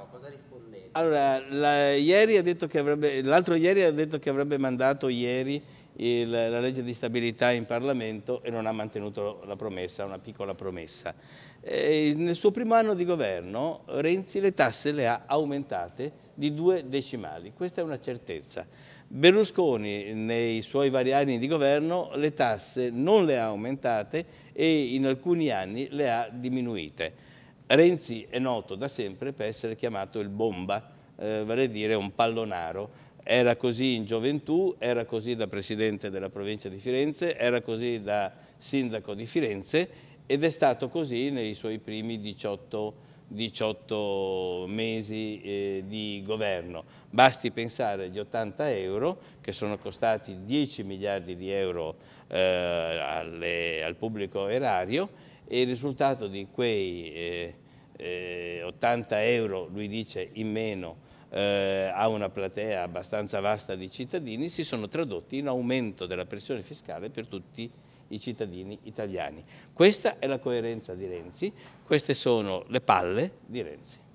no? Cosa rispondete? Allora, la, ieri ha detto che avrebbe, l'altro ieri ha detto che avrebbe mandato ieri il, la legge di stabilità in Parlamento e non ha mantenuto la promessa, una piccola promessa. E nel suo primo anno di governo Renzi le tasse le ha aumentate di due decimali, questa è una certezza. Berlusconi nei suoi vari anni di governo le tasse non le ha aumentate e in alcuni anni le ha diminuite. Renzi è noto da sempre per essere chiamato il bomba, eh, vale a dire un pallonaro. Era così in gioventù, era così da presidente della provincia di Firenze, era così da sindaco di Firenze ed è stato così nei suoi primi 18, 18 mesi eh, di governo. Basti pensare agli 80 euro che sono costati 10 miliardi di euro eh, alle, al pubblico erario e il risultato di quei eh, eh, 80 euro, lui dice, in meno eh, a una platea abbastanza vasta di cittadini si sono tradotti in aumento della pressione fiscale per tutti i cittadini italiani. Questa è la coerenza di Renzi, queste sono le palle di Renzi.